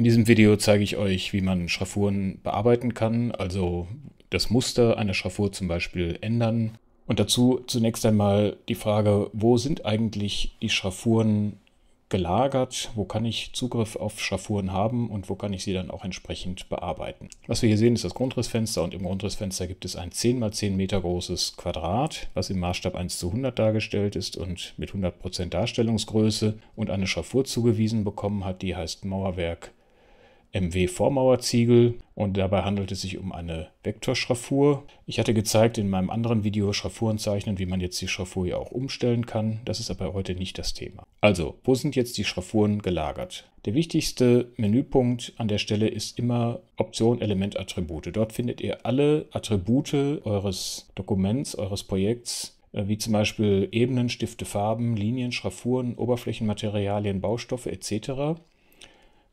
In diesem Video zeige ich euch, wie man Schraffuren bearbeiten kann, also das Muster einer Schraffur zum Beispiel ändern. Und dazu zunächst einmal die Frage, wo sind eigentlich die Schraffuren gelagert, wo kann ich Zugriff auf Schraffuren haben und wo kann ich sie dann auch entsprechend bearbeiten. Was wir hier sehen, ist das Grundrissfenster und im Grundrissfenster gibt es ein 10 x 10 Meter großes Quadrat, was im Maßstab 1 zu 100 dargestellt ist und mit 100% Darstellungsgröße und eine Schraffur zugewiesen bekommen hat, die heißt Mauerwerk MW-Vormauerziegel und dabei handelt es sich um eine Vektorschraffur. Ich hatte gezeigt in meinem anderen Video Schraffuren zeichnen, wie man jetzt die Schraffur ja auch umstellen kann. Das ist aber heute nicht das Thema. Also, wo sind jetzt die Schraffuren gelagert? Der wichtigste Menüpunkt an der Stelle ist immer Option Element Attribute. Dort findet ihr alle Attribute eures Dokuments, eures Projekts, äh, wie zum Beispiel Ebenen, Stifte, Farben, Linien, Schraffuren, Oberflächenmaterialien, Baustoffe etc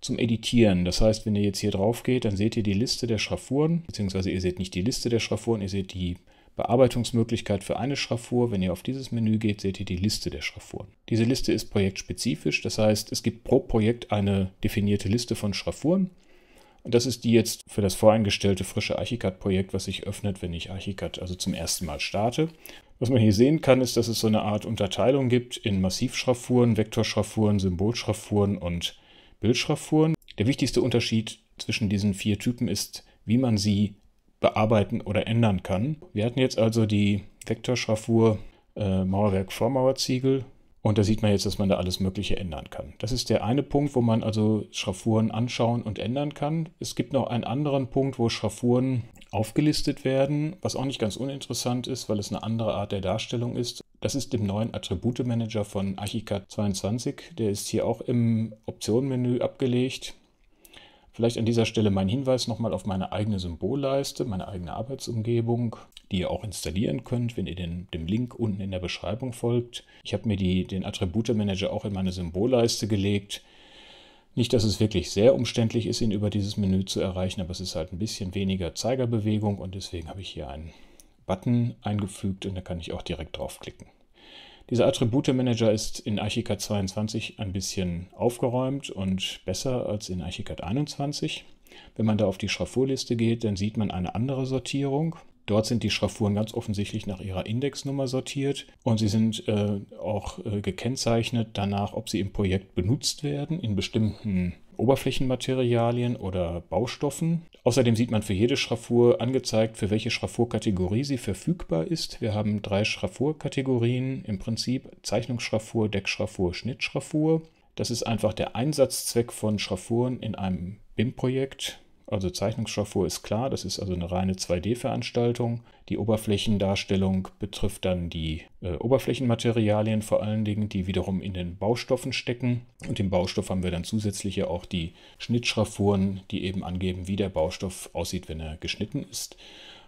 zum Editieren. Das heißt, wenn ihr jetzt hier drauf geht, dann seht ihr die Liste der Schraffuren, beziehungsweise ihr seht nicht die Liste der Schraffuren, ihr seht die Bearbeitungsmöglichkeit für eine Schraffur. Wenn ihr auf dieses Menü geht, seht ihr die Liste der Schraffuren. Diese Liste ist projektspezifisch, das heißt, es gibt pro Projekt eine definierte Liste von Schraffuren. Und das ist die jetzt für das voreingestellte frische Archicad-Projekt, was sich öffnet, wenn ich Archicad also zum ersten Mal starte. Was man hier sehen kann, ist, dass es so eine Art Unterteilung gibt in Massivschraffuren, Vektorschraffuren, Symbolschraffuren und Bildschraffuren. Der wichtigste Unterschied zwischen diesen vier Typen ist, wie man sie bearbeiten oder ändern kann. Wir hatten jetzt also die Vektorschraffur äh, Mauerwerk Vormauerziegel und da sieht man jetzt, dass man da alles Mögliche ändern kann. Das ist der eine Punkt, wo man also Schraffuren anschauen und ändern kann. Es gibt noch einen anderen Punkt, wo Schraffuren aufgelistet werden, was auch nicht ganz uninteressant ist, weil es eine andere Art der Darstellung ist. Das ist im neuen Attribute-Manager von Archicad 22. Der ist hier auch im Optionenmenü abgelegt. Vielleicht an dieser Stelle mein Hinweis nochmal auf meine eigene Symbolleiste, meine eigene Arbeitsumgebung, die ihr auch installieren könnt, wenn ihr den, dem Link unten in der Beschreibung folgt. Ich habe mir die, den Attribute-Manager auch in meine Symbolleiste gelegt. Nicht, dass es wirklich sehr umständlich ist, ihn über dieses Menü zu erreichen, aber es ist halt ein bisschen weniger Zeigerbewegung und deswegen habe ich hier einen Button eingefügt und da kann ich auch direkt draufklicken. Dieser Attribute Manager ist in Archicad 22 ein bisschen aufgeräumt und besser als in Archicad 21. Wenn man da auf die Schraffurliste geht, dann sieht man eine andere Sortierung. Dort sind die Schraffuren ganz offensichtlich nach ihrer Indexnummer sortiert und sie sind äh, auch äh, gekennzeichnet danach, ob sie im Projekt benutzt werden, in bestimmten Oberflächenmaterialien oder Baustoffen. Außerdem sieht man für jede Schraffur angezeigt, für welche Schraffurkategorie sie verfügbar ist. Wir haben drei Schraffurkategorien im Prinzip Zeichnungsschraffur, Deckschraffur, Schnittschraffur. Das ist einfach der Einsatzzweck von Schraffuren in einem BIM-Projekt. Also Zeichnungsschaffu ist klar, das ist also eine reine 2D-Veranstaltung. Die Oberflächendarstellung betrifft dann die äh, Oberflächenmaterialien vor allen Dingen, die wiederum in den Baustoffen stecken. Und im Baustoff haben wir dann zusätzlich ja auch die Schnittschraffuren, die eben angeben, wie der Baustoff aussieht, wenn er geschnitten ist.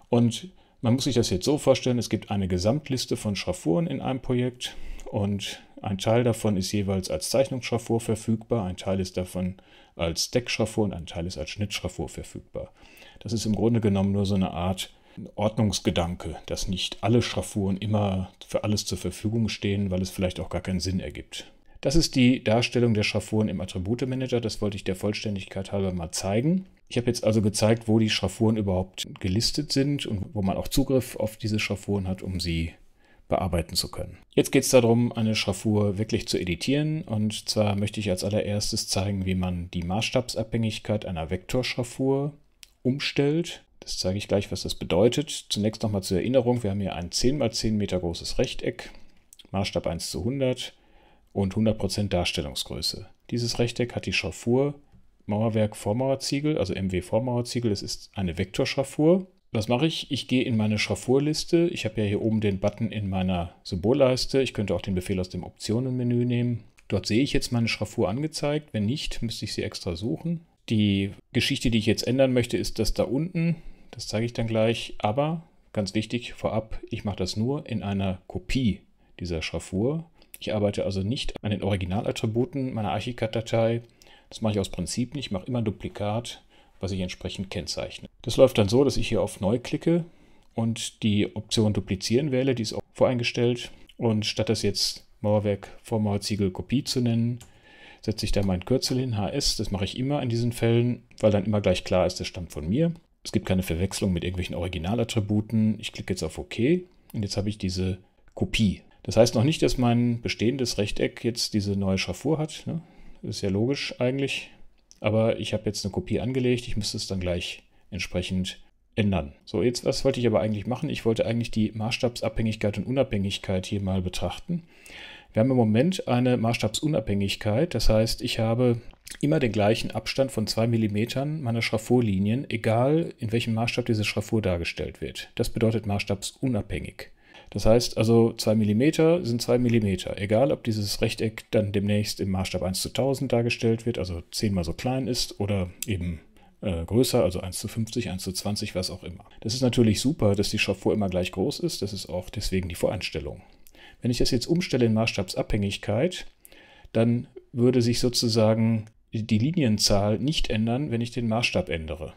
Und man muss sich das jetzt so vorstellen, es gibt eine Gesamtliste von Schraffuren in einem Projekt und ein Teil davon ist jeweils als Zeichnungsschraffur verfügbar, ein Teil ist davon als Deckschraffur und ein Teil ist als Schnittschraffur verfügbar. Das ist im Grunde genommen nur so eine Art Ordnungsgedanke, dass nicht alle Schraffuren immer für alles zur Verfügung stehen, weil es vielleicht auch gar keinen Sinn ergibt. Das ist die Darstellung der Schraffuren im Attribute Manager. Das wollte ich der Vollständigkeit halber mal zeigen. Ich habe jetzt also gezeigt, wo die Schraffuren überhaupt gelistet sind und wo man auch Zugriff auf diese Schraffuren hat, um sie bearbeiten zu können. Jetzt geht es darum, eine Schraffur wirklich zu editieren und zwar möchte ich als allererstes zeigen, wie man die Maßstabsabhängigkeit einer Vektorschraffur umstellt. Das zeige ich gleich, was das bedeutet. Zunächst nochmal zur Erinnerung, wir haben hier ein 10 x 10 Meter großes Rechteck, Maßstab 1 zu 100 und 100% Darstellungsgröße. Dieses Rechteck hat die Schraffur Mauerwerk Vormauerziegel, also MW Vormauerziegel, es ist eine Vektorschraffur was mache ich? Ich gehe in meine Schraffurliste. Ich habe ja hier oben den Button in meiner Symbolleiste. Ich könnte auch den Befehl aus dem Optionenmenü nehmen. Dort sehe ich jetzt meine Schraffur angezeigt. Wenn nicht, müsste ich sie extra suchen. Die Geschichte, die ich jetzt ändern möchte, ist das da unten. Das zeige ich dann gleich. Aber ganz wichtig vorab, ich mache das nur in einer Kopie dieser Schraffur. Ich arbeite also nicht an den Originalattributen meiner Archicad-Datei. Das mache ich aus Prinzip nicht. Ich mache immer Duplikat was ich entsprechend kennzeichne. Das läuft dann so, dass ich hier auf Neu klicke und die Option Duplizieren wähle, die ist auch voreingestellt. Und statt das jetzt Mauerwerk Vormauerziegel Kopie zu nennen, setze ich da mein Kürzel hin, HS. Das mache ich immer in diesen Fällen, weil dann immer gleich klar ist, das stammt von mir. Es gibt keine Verwechslung mit irgendwelchen Originalattributen. Ich klicke jetzt auf OK und jetzt habe ich diese Kopie. Das heißt noch nicht, dass mein bestehendes Rechteck jetzt diese neue Schraffur hat. Ne? Das ist ja logisch eigentlich. Aber ich habe jetzt eine Kopie angelegt, ich müsste es dann gleich entsprechend ändern. So, jetzt was wollte ich aber eigentlich machen? Ich wollte eigentlich die Maßstabsabhängigkeit und Unabhängigkeit hier mal betrachten. Wir haben im Moment eine Maßstabsunabhängigkeit, das heißt, ich habe immer den gleichen Abstand von 2 mm meiner Schraffurlinien, egal in welchem Maßstab diese Schraffur dargestellt wird. Das bedeutet maßstabsunabhängig. Das heißt also, 2 mm sind 2 mm. Egal, ob dieses Rechteck dann demnächst im Maßstab 1 zu 1000 dargestellt wird, also 10 mal so klein ist, oder eben äh, größer, also 1 zu 50, 1 zu 20, was auch immer. Das ist natürlich super, dass die Shop-Vor immer gleich groß ist. Das ist auch deswegen die Voreinstellung. Wenn ich das jetzt umstelle in Maßstabsabhängigkeit, dann würde sich sozusagen die Linienzahl nicht ändern, wenn ich den Maßstab ändere.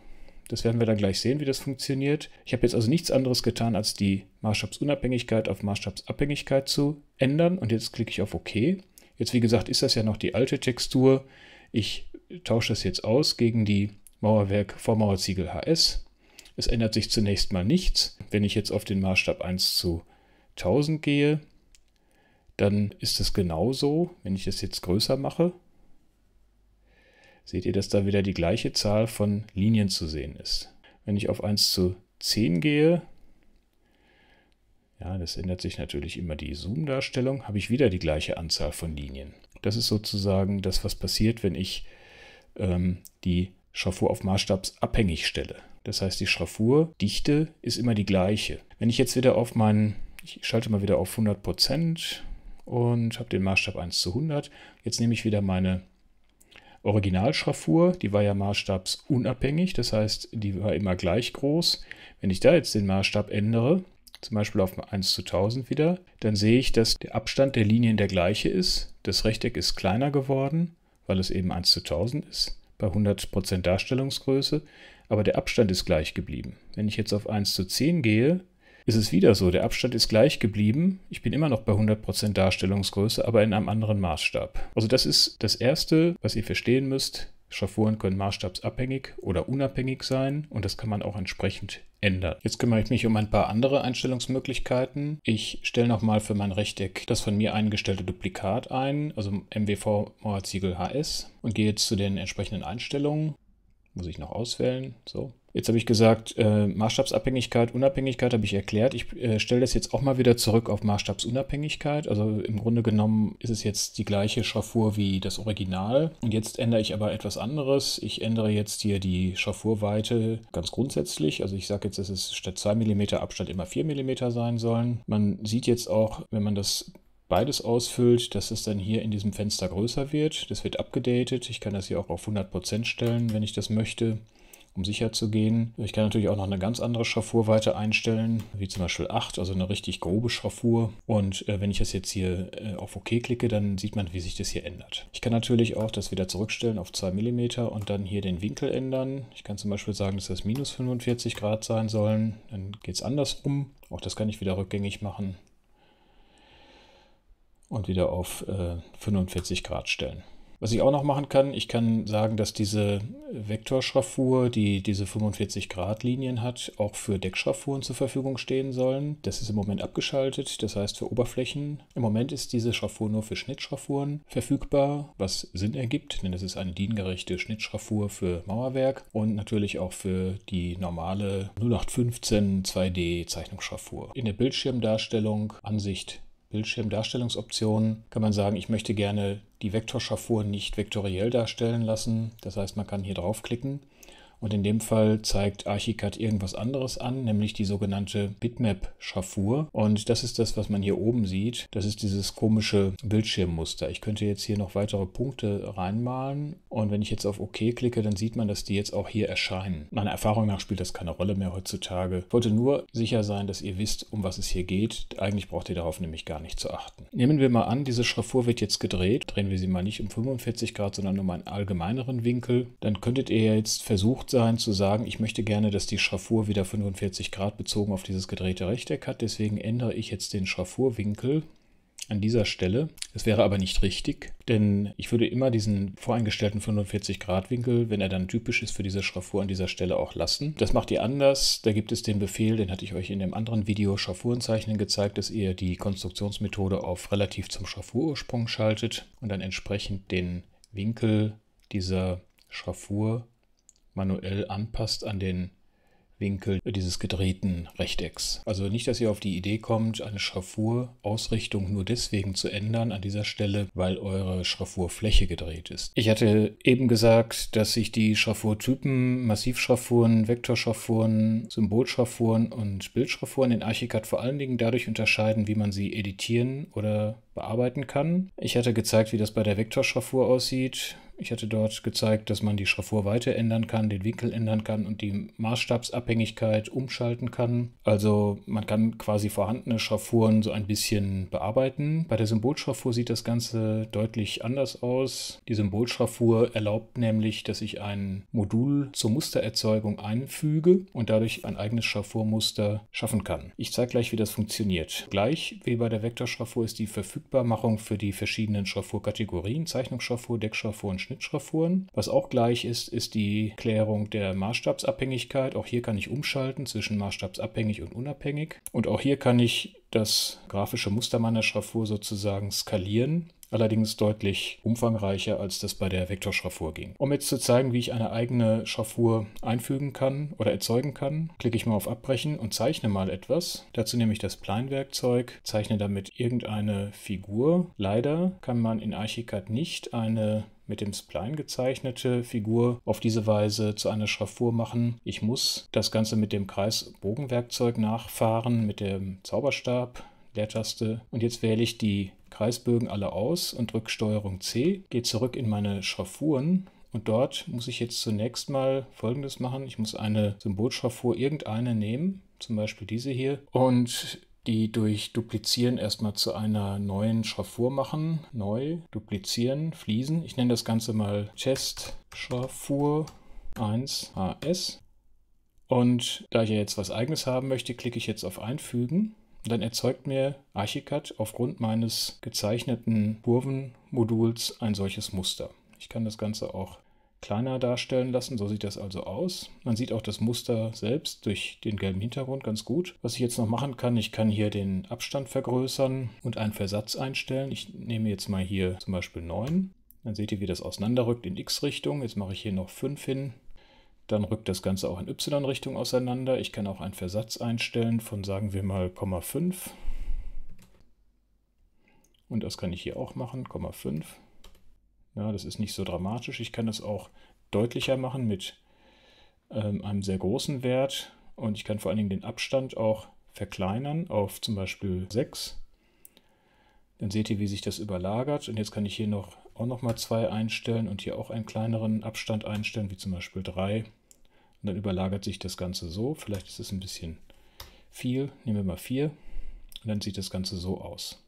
Das werden wir dann gleich sehen, wie das funktioniert. Ich habe jetzt also nichts anderes getan, als die Maßstabsunabhängigkeit auf Maßstabsabhängigkeit zu ändern. Und jetzt klicke ich auf OK. Jetzt, wie gesagt, ist das ja noch die alte Textur. Ich tausche das jetzt aus gegen die Mauerwerk Vormauerziegel HS. Es ändert sich zunächst mal nichts. Wenn ich jetzt auf den Maßstab 1 zu 1000 gehe, dann ist es genauso, wenn ich das jetzt größer mache seht ihr, dass da wieder die gleiche Zahl von Linien zu sehen ist. Wenn ich auf 1 zu 10 gehe, ja, das ändert sich natürlich immer die Zoom-Darstellung, habe ich wieder die gleiche Anzahl von Linien. Das ist sozusagen das, was passiert, wenn ich ähm, die Schraffur auf Maßstabsabhängig stelle. Das heißt, die Schraffurdichte ist immer die gleiche. Wenn ich jetzt wieder auf meinen, ich schalte mal wieder auf 100% und habe den Maßstab 1 zu 100. Jetzt nehme ich wieder meine Originalschraffur, die war ja maßstabsunabhängig, das heißt, die war immer gleich groß. Wenn ich da jetzt den Maßstab ändere, zum Beispiel auf 1 zu 1000 wieder, dann sehe ich, dass der Abstand der Linien der gleiche ist. Das Rechteck ist kleiner geworden, weil es eben 1 zu 1000 ist, bei 100% Darstellungsgröße, aber der Abstand ist gleich geblieben. Wenn ich jetzt auf 1 zu 10 gehe, ist es wieder so. Der Abstand ist gleich geblieben. Ich bin immer noch bei 100% Darstellungsgröße, aber in einem anderen Maßstab. Also das ist das Erste, was ihr verstehen müsst. Schraffuren können maßstabsabhängig oder unabhängig sein und das kann man auch entsprechend ändern. Jetzt kümmere ich mich um ein paar andere Einstellungsmöglichkeiten. Ich stelle nochmal für mein Rechteck das von mir eingestellte Duplikat ein, also MWV Mauerziegel HS und gehe jetzt zu den entsprechenden Einstellungen. Muss ich noch auswählen, so. Jetzt habe ich gesagt, äh, Maßstabsabhängigkeit, Unabhängigkeit habe ich erklärt. Ich äh, stelle das jetzt auch mal wieder zurück auf Maßstabsunabhängigkeit. Also im Grunde genommen ist es jetzt die gleiche Schraffur wie das Original. Und jetzt ändere ich aber etwas anderes. Ich ändere jetzt hier die Schraffurweite ganz grundsätzlich. Also ich sage jetzt, dass es statt 2 mm Abstand immer 4 mm sein sollen. Man sieht jetzt auch, wenn man das beides ausfüllt, dass es dann hier in diesem Fenster größer wird. Das wird abgedatet. Ich kann das hier auch auf 100% stellen, wenn ich das möchte um sicher zu gehen. Ich kann natürlich auch noch eine ganz andere Schraffurweite einstellen, wie zum Beispiel 8, also eine richtig grobe Schraffur. Und äh, wenn ich das jetzt hier äh, auf OK klicke, dann sieht man, wie sich das hier ändert. Ich kann natürlich auch das wieder zurückstellen auf 2 mm und dann hier den Winkel ändern. Ich kann zum Beispiel sagen, dass das minus 45 Grad sein sollen. Dann geht es andersrum. Auch das kann ich wieder rückgängig machen und wieder auf äh, 45 Grad stellen. Was ich auch noch machen kann, ich kann sagen, dass diese Vektorschraffur, die diese 45-Grad-Linien hat, auch für Deckschraffuren zur Verfügung stehen sollen. Das ist im Moment abgeschaltet, das heißt für Oberflächen. Im Moment ist diese Schraffur nur für Schnittschraffuren verfügbar, was Sinn ergibt, denn es ist eine diengerechte Schnittschraffur für Mauerwerk und natürlich auch für die normale 0815 2D-Zeichnungsschraffur. In der Bildschirmdarstellung Ansicht Bildschirmdarstellungsoptionen kann man sagen, ich möchte gerne die Vektorscharfuren nicht vektoriell darstellen lassen. Das heißt, man kann hier draufklicken und in dem Fall zeigt Archicad irgendwas anderes an, nämlich die sogenannte Bitmap-Schraffur. Und das ist das, was man hier oben sieht. Das ist dieses komische Bildschirmmuster. Ich könnte jetzt hier noch weitere Punkte reinmalen. Und wenn ich jetzt auf OK klicke, dann sieht man, dass die jetzt auch hier erscheinen. Meiner Erfahrung nach spielt das keine Rolle mehr heutzutage. Ich wollte nur sicher sein, dass ihr wisst, um was es hier geht. Eigentlich braucht ihr darauf nämlich gar nicht zu achten. Nehmen wir mal an, diese Schraffur wird jetzt gedreht. Drehen wir sie mal nicht um 45 Grad, sondern um einen allgemeineren Winkel. Dann könntet ihr jetzt versucht sein zu sagen, ich möchte gerne, dass die Schraffur wieder 45 Grad bezogen auf dieses gedrehte Rechteck hat. Deswegen ändere ich jetzt den Schraffurwinkel an dieser Stelle. Es wäre aber nicht richtig, denn ich würde immer diesen voreingestellten 45 Grad Winkel, wenn er dann typisch ist für diese Schraffur an dieser Stelle auch lassen. Das macht ihr anders. Da gibt es den Befehl, den hatte ich euch in dem anderen Video Schraffuren gezeigt, dass ihr die Konstruktionsmethode auf relativ zum Schraffurursprung schaltet und dann entsprechend den Winkel dieser Schraffur manuell anpasst an den Winkel dieses gedrehten Rechtecks. Also nicht, dass ihr auf die Idee kommt, eine Schraffurausrichtung nur deswegen zu ändern an dieser Stelle, weil eure Schraffurfläche gedreht ist. Ich hatte eben gesagt, dass sich die Schraffurtypen Massivschraffuren, Vektorschraffuren, Symbolschraffuren und Bildschraffuren in Archicad vor allen Dingen dadurch unterscheiden, wie man sie editieren oder bearbeiten kann. Ich hatte gezeigt, wie das bei der Vektorschraffur aussieht, ich hatte dort gezeigt, dass man die Schraffur Schraffuhrweite ändern kann, den Winkel ändern kann und die Maßstabsabhängigkeit umschalten kann. Also man kann quasi vorhandene Schraffuren so ein bisschen bearbeiten. Bei der Symbolschraffur sieht das Ganze deutlich anders aus. Die Symbolschraffur erlaubt nämlich, dass ich ein Modul zur Mustererzeugung einfüge und dadurch ein eigenes Schraffurmuster schaffen kann. Ich zeige gleich, wie das funktioniert. Gleich wie bei der Vektorschraffur ist die Verfügbarmachung für die verschiedenen Schraffurkategorien, Zeichnungsschraffur, Deckschraffur und Schnitt Schnittschraffuren. Was auch gleich ist, ist die Klärung der Maßstabsabhängigkeit. Auch hier kann ich umschalten zwischen maßstabsabhängig und unabhängig. Und auch hier kann ich das grafische Muster meiner Schraffur sozusagen skalieren allerdings deutlich umfangreicher, als das bei der Vektorschraffur ging. Um jetzt zu zeigen, wie ich eine eigene Schraffur einfügen kann oder erzeugen kann, klicke ich mal auf Abbrechen und zeichne mal etwas. Dazu nehme ich das Pleinwerkzeug, zeichne damit irgendeine Figur. Leider kann man in Archicad nicht eine mit dem Spline gezeichnete Figur auf diese Weise zu einer Schraffur machen. Ich muss das Ganze mit dem Kreisbogenwerkzeug nachfahren, mit dem Zauberstab, Leertaste. Und jetzt wähle ich die Kreisbögen alle aus und drücke STRG C, gehe zurück in meine Schraffuren und dort muss ich jetzt zunächst mal Folgendes machen. Ich muss eine Symbolschraffur irgendeine nehmen, zum Beispiel diese hier, und die durch Duplizieren erstmal zu einer neuen Schraffur machen. Neu, duplizieren, fließen. Ich nenne das Ganze mal Chest Schraffur 1HS. Und da ich ja jetzt was eigenes haben möchte, klicke ich jetzt auf Einfügen. Und dann erzeugt mir Archicad aufgrund meines gezeichneten Kurvenmoduls ein solches Muster. Ich kann das Ganze auch kleiner darstellen lassen. So sieht das also aus. Man sieht auch das Muster selbst durch den gelben Hintergrund ganz gut. Was ich jetzt noch machen kann, ich kann hier den Abstand vergrößern und einen Versatz einstellen. Ich nehme jetzt mal hier zum Beispiel 9. Dann seht ihr, wie das auseinanderrückt in x-Richtung. Jetzt mache ich hier noch 5 hin. Dann rückt das Ganze auch in y-Richtung auseinander. Ich kann auch einen Versatz einstellen von, sagen wir mal, 0,5. Und das kann ich hier auch machen, 0,5. Ja, das ist nicht so dramatisch. Ich kann das auch deutlicher machen mit ähm, einem sehr großen Wert und ich kann vor allen Dingen den Abstand auch verkleinern auf zum Beispiel 6. Dann seht ihr, wie sich das überlagert. Und jetzt kann ich hier noch auch nochmal 2 einstellen und hier auch einen kleineren Abstand einstellen, wie zum Beispiel 3. Und dann überlagert sich das Ganze so. Vielleicht ist es ein bisschen viel. Nehmen wir mal 4. Und dann sieht das Ganze so aus.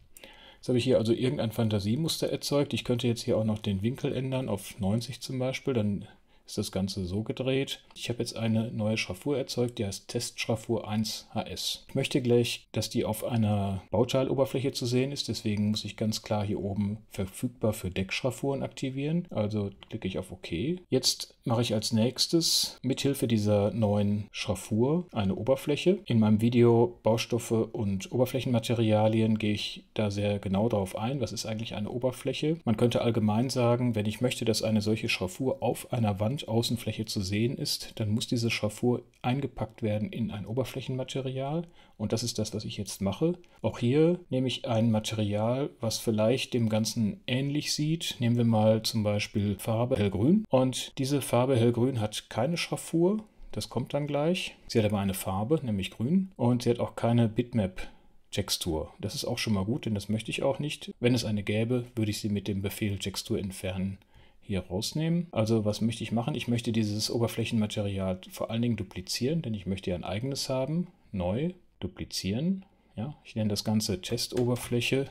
Jetzt habe ich hier also irgendein Fantasiemuster erzeugt. Ich könnte jetzt hier auch noch den Winkel ändern auf 90 zum Beispiel. Dann ist das Ganze so gedreht. Ich habe jetzt eine neue Schraffur erzeugt, die heißt Testschraffur 1HS. Ich möchte gleich, dass die auf einer Bauteiloberfläche zu sehen ist, deswegen muss ich ganz klar hier oben verfügbar für Deckschraffuren aktivieren. Also klicke ich auf OK. Jetzt mache ich als nächstes mithilfe dieser neuen Schraffur eine Oberfläche. In meinem Video Baustoffe und Oberflächenmaterialien gehe ich da sehr genau darauf ein. Was ist eigentlich eine Oberfläche? Man könnte allgemein sagen, wenn ich möchte, dass eine solche Schraffur auf einer Wand Gesamtaußenfläche zu sehen ist, dann muss diese Schraffur eingepackt werden in ein Oberflächenmaterial und das ist das, was ich jetzt mache. Auch hier nehme ich ein Material, was vielleicht dem Ganzen ähnlich sieht. Nehmen wir mal zum Beispiel Farbe hellgrün und diese Farbe hellgrün hat keine Schraffur, das kommt dann gleich. Sie hat aber eine Farbe, nämlich grün und sie hat auch keine Bitmap Textur. Das ist auch schon mal gut, denn das möchte ich auch nicht. Wenn es eine gäbe, würde ich sie mit dem Befehl Textur entfernen hier rausnehmen. Also was möchte ich machen? Ich möchte dieses Oberflächenmaterial vor allen Dingen duplizieren, denn ich möchte ja ein eigenes haben. Neu, duplizieren. Ja, ich nenne das Ganze Testoberfläche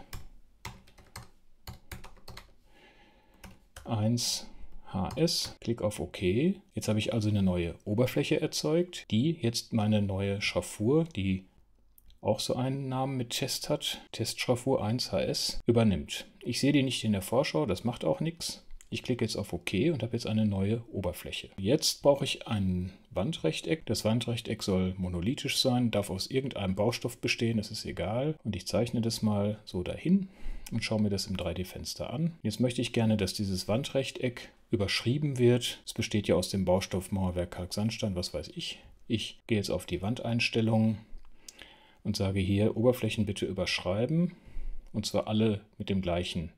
1 HS. Klick auf OK. Jetzt habe ich also eine neue Oberfläche erzeugt, die jetzt meine neue Schraffur, die auch so einen Namen mit Test hat, Testschraffur 1HS, übernimmt. Ich sehe die nicht in der Vorschau, das macht auch nichts. Ich klicke jetzt auf OK und habe jetzt eine neue Oberfläche. Jetzt brauche ich ein Wandrechteck. Das Wandrechteck soll monolithisch sein, darf aus irgendeinem Baustoff bestehen, das ist egal. Und ich zeichne das mal so dahin und schaue mir das im 3D-Fenster an. Jetzt möchte ich gerne, dass dieses Wandrechteck überschrieben wird. Es besteht ja aus dem Baustoff Mauerwerk Kalk Sandstein, was weiß ich. Ich gehe jetzt auf die Wandeinstellungen und sage hier Oberflächen bitte überschreiben und zwar alle mit dem gleichen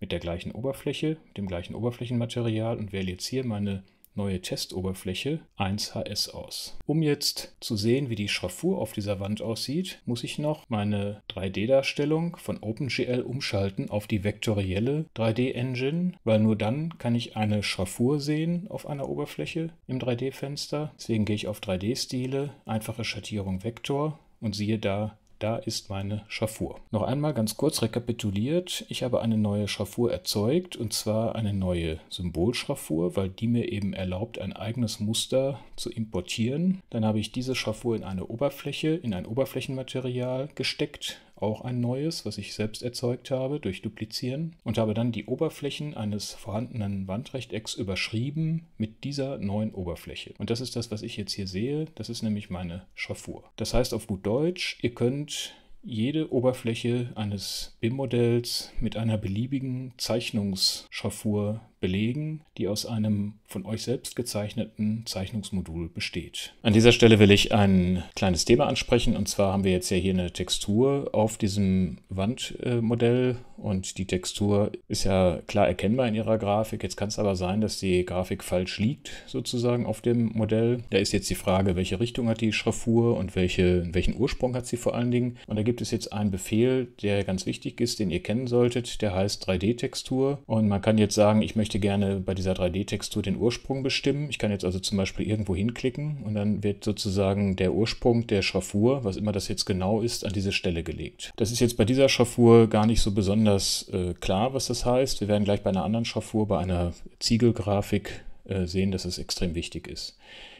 mit der gleichen Oberfläche, mit dem gleichen Oberflächenmaterial und wähle jetzt hier meine neue Testoberfläche 1HS aus. Um jetzt zu sehen, wie die Schraffur auf dieser Wand aussieht, muss ich noch meine 3D-Darstellung von OpenGL umschalten auf die vektorielle 3D-Engine, weil nur dann kann ich eine Schraffur sehen auf einer Oberfläche im 3D-Fenster. Deswegen gehe ich auf 3D-Stile, einfache Schattierung Vektor und siehe da da ist meine Schraffur. Noch einmal ganz kurz rekapituliert. Ich habe eine neue Schraffur erzeugt und zwar eine neue Symbolschraffur, weil die mir eben erlaubt, ein eigenes Muster zu importieren. Dann habe ich diese Schraffur in eine Oberfläche, in ein Oberflächenmaterial gesteckt, auch ein neues, was ich selbst erzeugt habe durch Duplizieren und habe dann die Oberflächen eines vorhandenen Wandrechtecks überschrieben mit dieser neuen Oberfläche. Und das ist das, was ich jetzt hier sehe. Das ist nämlich meine Schraffur. Das heißt auf gut Deutsch, ihr könnt jede Oberfläche eines BIM-Modells mit einer beliebigen Zeichnungsschraffur belegen, die aus einem von euch selbst gezeichneten Zeichnungsmodul besteht. An dieser Stelle will ich ein kleines Thema ansprechen. Und zwar haben wir jetzt ja hier eine Textur auf diesem Wandmodell. Und die Textur ist ja klar erkennbar in ihrer Grafik. Jetzt kann es aber sein, dass die Grafik falsch liegt, sozusagen auf dem Modell. Da ist jetzt die Frage, welche Richtung hat die Schraffur und welche, welchen Ursprung hat sie vor allen Dingen. Und da gibt es jetzt einen Befehl, der ganz wichtig ist, den ihr kennen solltet. Der heißt 3D-Textur. Und man kann jetzt sagen, ich möchte möchte gerne bei dieser 3D-Textur den Ursprung bestimmen. Ich kann jetzt also zum Beispiel irgendwo hinklicken und dann wird sozusagen der Ursprung der Schraffur, was immer das jetzt genau ist, an diese Stelle gelegt. Das ist jetzt bei dieser Schraffur gar nicht so besonders äh, klar, was das heißt. Wir werden gleich bei einer anderen Schraffur, bei einer Ziegelgrafik äh, sehen, dass es extrem wichtig ist.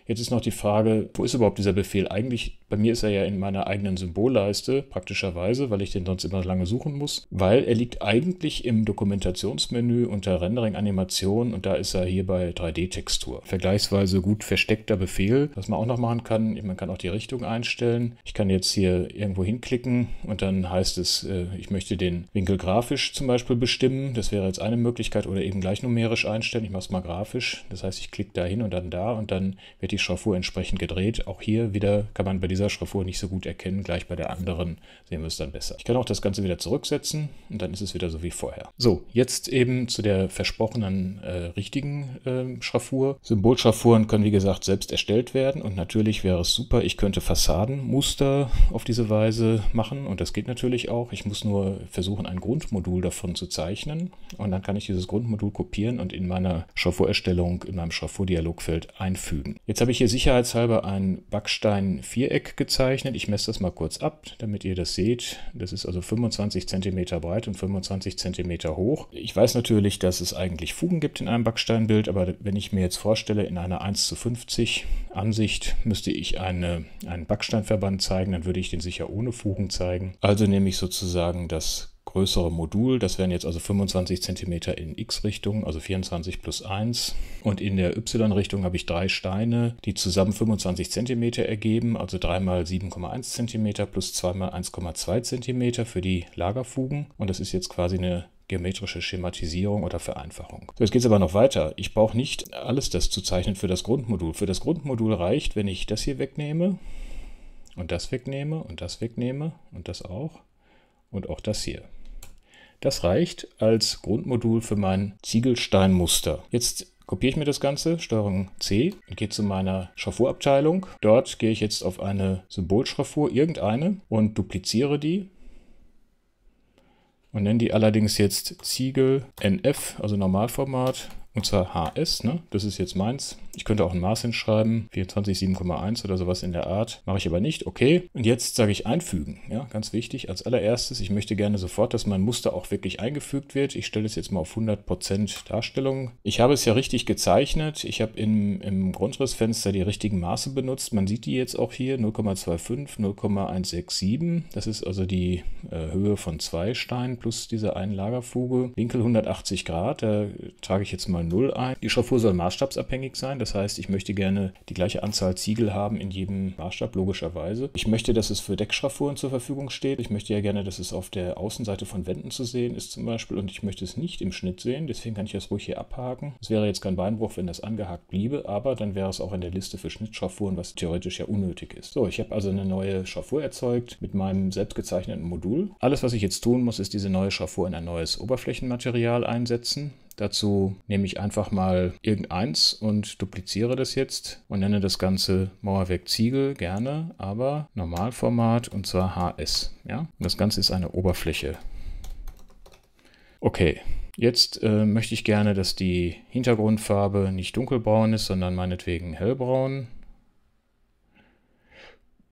Jetzt ist noch die Frage, wo ist überhaupt dieser Befehl? Eigentlich, bei mir ist er ja in meiner eigenen Symbolleiste, praktischerweise, weil ich den sonst immer lange suchen muss, weil er liegt eigentlich im Dokumentationsmenü unter Rendering Animation und da ist er hier bei 3D-Textur. Vergleichsweise gut versteckter Befehl. Was man auch noch machen kann, man kann auch die Richtung einstellen. Ich kann jetzt hier irgendwo hinklicken und dann heißt es, äh, ich möchte den Winkel grafisch zum Beispiel bestimmen. Das wäre jetzt eine Möglichkeit oder eben gleich numerisch einstellen. Ich mache es mal grafisch. Das heißt, ich klicke da hin und dann da und dann wird wird die Schraffur entsprechend gedreht. Auch hier wieder kann man bei dieser Schraffur nicht so gut erkennen. Gleich bei der anderen sehen wir es dann besser. Ich kann auch das Ganze wieder zurücksetzen und dann ist es wieder so wie vorher. So, jetzt eben zu der versprochenen äh, richtigen äh, Schraffur. Symbolschraffuren können wie gesagt selbst erstellt werden und natürlich wäre es super, ich könnte Fassadenmuster auf diese Weise machen und das geht natürlich auch. Ich muss nur versuchen, ein Grundmodul davon zu zeichnen und dann kann ich dieses Grundmodul kopieren und in meiner Schraffurerstellung, in meinem Schraffurdialogfeld einfügen. Jetzt Jetzt habe ich hier sicherheitshalber ein Backstein-Viereck gezeichnet. Ich messe das mal kurz ab, damit ihr das seht. Das ist also 25 cm breit und 25 cm hoch. Ich weiß natürlich, dass es eigentlich Fugen gibt in einem Backsteinbild, aber wenn ich mir jetzt vorstelle, in einer 1 zu 50 Ansicht müsste ich eine, einen Backsteinverband zeigen, dann würde ich den sicher ohne Fugen zeigen. Also nehme ich sozusagen das größere Modul. Das wären jetzt also 25 cm in X-Richtung, also 24 plus 1. Und in der Y-Richtung habe ich drei Steine, die zusammen 25 cm ergeben, also 3 mal 7,1 cm plus 2 mal 1,2 cm für die Lagerfugen. Und das ist jetzt quasi eine geometrische Schematisierung oder Vereinfachung. So, jetzt geht es aber noch weiter. Ich brauche nicht alles das zu zeichnen für das Grundmodul. Für das Grundmodul reicht, wenn ich das hier wegnehme und das wegnehme und das wegnehme und das auch und auch das hier. Das reicht als Grundmodul für mein Ziegelsteinmuster. Jetzt kopiere ich mir das Ganze, Steuerung C, und gehe zu meiner Schraffurabteilung. Dort gehe ich jetzt auf eine Symbolschraffur, irgendeine, und dupliziere die. Und nenne die allerdings jetzt Ziegel NF, also Normalformat, und zwar HS, ne? das ist jetzt meins. Ich könnte auch ein Maß hinschreiben, 24,7,1 oder sowas in der Art. Mache ich aber nicht. Okay. Und jetzt sage ich einfügen. Ja, ganz wichtig. Als allererstes, ich möchte gerne sofort, dass mein Muster auch wirklich eingefügt wird. Ich stelle es jetzt mal auf 100% Darstellung. Ich habe es ja richtig gezeichnet. Ich habe im, im Grundrissfenster die richtigen Maße benutzt. Man sieht die jetzt auch hier. 0,25, 0,167. Das ist also die äh, Höhe von zwei Steinen plus dieser einen Lagerfuge. Winkel 180 Grad. Da trage ich jetzt mal 0 ein. Die Schraffur soll maßstabsabhängig sein. Das heißt, ich möchte gerne die gleiche Anzahl Ziegel haben in jedem Maßstab, logischerweise. Ich möchte, dass es für Deckschraffuren zur Verfügung steht. Ich möchte ja gerne, dass es auf der Außenseite von Wänden zu sehen ist zum Beispiel und ich möchte es nicht im Schnitt sehen. Deswegen kann ich das ruhig hier abhaken. Es wäre jetzt kein Beinbruch, wenn das angehakt bliebe, aber dann wäre es auch in der Liste für Schnittschraffuren, was theoretisch ja unnötig ist. So, ich habe also eine neue Schraffur erzeugt mit meinem selbstgezeichneten Modul. Alles, was ich jetzt tun muss, ist diese neue Schraffur in ein neues Oberflächenmaterial einsetzen. Dazu nehme ich einfach mal irgendeins und dupliziere das jetzt und nenne das Ganze Mauerwerk Ziegel gerne, aber Normalformat und zwar HS. Ja? Und das Ganze ist eine Oberfläche. Okay, Jetzt äh, möchte ich gerne, dass die Hintergrundfarbe nicht dunkelbraun ist, sondern meinetwegen hellbraun.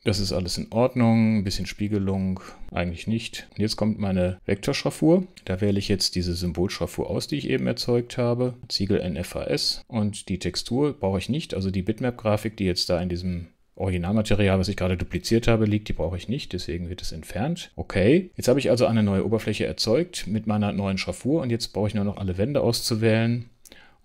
Das ist alles in Ordnung, ein bisschen Spiegelung, eigentlich nicht. Jetzt kommt meine Vektorschraffur. Da wähle ich jetzt diese Symbolschraffur aus, die ich eben erzeugt habe. Ziegel NFAS und die Textur brauche ich nicht. Also die Bitmap-Grafik, die jetzt da in diesem Originalmaterial, was ich gerade dupliziert habe, liegt, die brauche ich nicht, deswegen wird es entfernt. Okay, jetzt habe ich also eine neue Oberfläche erzeugt mit meiner neuen Schraffur und jetzt brauche ich nur noch alle Wände auszuwählen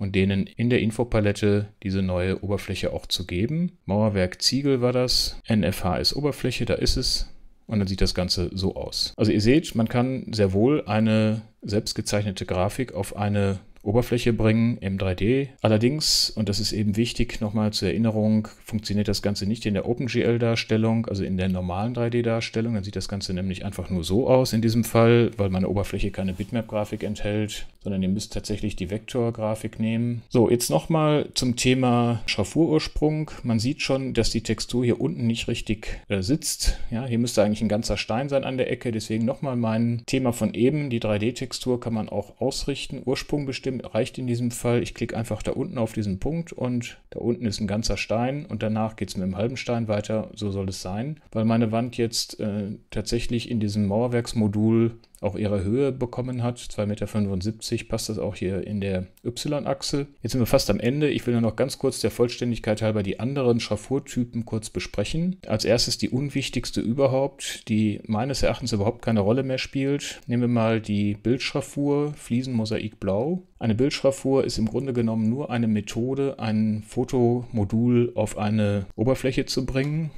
und denen in der Infopalette diese neue Oberfläche auch zu geben. Mauerwerk Ziegel war das, NFH ist Oberfläche, da ist es. Und dann sieht das Ganze so aus. Also ihr seht, man kann sehr wohl eine selbstgezeichnete Grafik auf eine Oberfläche bringen im 3D. Allerdings, und das ist eben wichtig nochmal zur Erinnerung, funktioniert das Ganze nicht in der OpenGL-Darstellung, also in der normalen 3D-Darstellung. Dann sieht das Ganze nämlich einfach nur so aus in diesem Fall, weil meine Oberfläche keine Bitmap-Grafik enthält, sondern ihr müsst tatsächlich die Vektorgrafik nehmen. So, jetzt nochmal zum Thema Schraffurursprung. Man sieht schon, dass die Textur hier unten nicht richtig äh, sitzt. Ja, hier müsste eigentlich ein ganzer Stein sein an der Ecke. Deswegen nochmal mein Thema von eben. Die 3D-Textur kann man auch ausrichten, Ursprung bestimmt System reicht in diesem Fall, ich klicke einfach da unten auf diesen Punkt und da unten ist ein ganzer Stein und danach geht es mit einem halben Stein weiter, so soll es sein, weil meine Wand jetzt äh, tatsächlich in diesem Mauerwerksmodul auch ihre Höhe bekommen hat. 2,75 Meter passt das auch hier in der Y-Achse. Jetzt sind wir fast am Ende. Ich will nur noch ganz kurz der Vollständigkeit halber die anderen Schraffurtypen kurz besprechen. Als erstes die unwichtigste überhaupt, die meines Erachtens überhaupt keine Rolle mehr spielt. Nehmen wir mal die Bildschraffur Fliesenmosaik Blau. Eine Bildschraffur ist im Grunde genommen nur eine Methode, ein Fotomodul auf eine Oberfläche zu bringen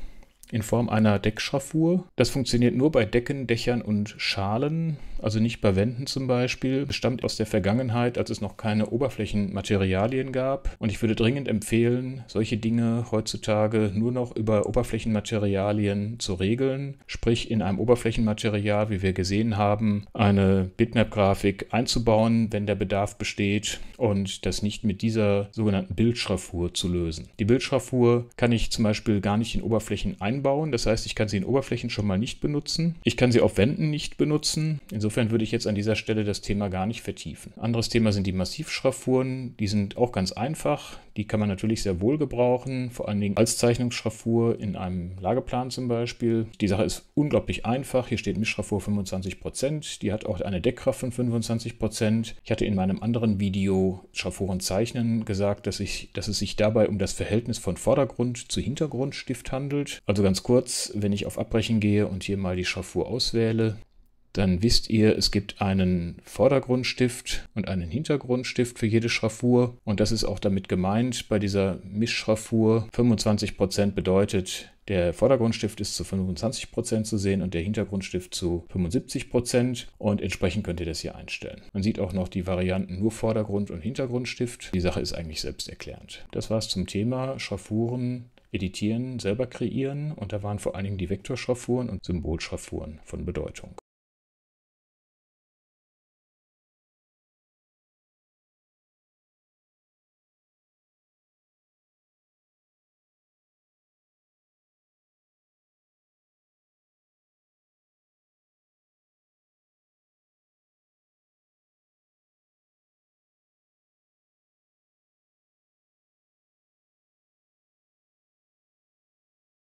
in Form einer Deckschraffur. Das funktioniert nur bei Decken, Dächern und Schalen also nicht bei Wänden zum Beispiel, stammt aus der Vergangenheit, als es noch keine Oberflächenmaterialien gab. Und ich würde dringend empfehlen, solche Dinge heutzutage nur noch über Oberflächenmaterialien zu regeln, sprich in einem Oberflächenmaterial, wie wir gesehen haben, eine Bitmap-Grafik einzubauen, wenn der Bedarf besteht und das nicht mit dieser sogenannten Bildschraffur zu lösen. Die Bildschraffur kann ich zum Beispiel gar nicht in Oberflächen einbauen, das heißt, ich kann sie in Oberflächen schon mal nicht benutzen. Ich kann sie auf Wänden nicht benutzen. Insofern Insofern würde ich jetzt an dieser Stelle das Thema gar nicht vertiefen. Anderes Thema sind die Massivschraffuren. Die sind auch ganz einfach. Die kann man natürlich sehr wohl gebrauchen, vor allen Dingen als Zeichnungsschraffur in einem Lageplan zum Beispiel. Die Sache ist unglaublich einfach. Hier steht Mischschraffur 25%. Die hat auch eine Deckkraft von 25%. Ich hatte in meinem anderen Video Schraffuren zeichnen gesagt, dass, ich, dass es sich dabei um das Verhältnis von Vordergrund zu Hintergrundstift handelt. Also ganz kurz, wenn ich auf Abbrechen gehe und hier mal die Schraffur auswähle, dann wisst ihr, es gibt einen Vordergrundstift und einen Hintergrundstift für jede Schraffur. Und das ist auch damit gemeint, bei dieser Mischschraffur 25% bedeutet, der Vordergrundstift ist zu 25% zu sehen und der Hintergrundstift zu 75% und entsprechend könnt ihr das hier einstellen. Man sieht auch noch die Varianten nur Vordergrund und Hintergrundstift. Die Sache ist eigentlich selbsterklärend. Das war es zum Thema Schraffuren editieren, selber kreieren und da waren vor allen Dingen die Vektorschraffuren und Symbolschraffuren von Bedeutung.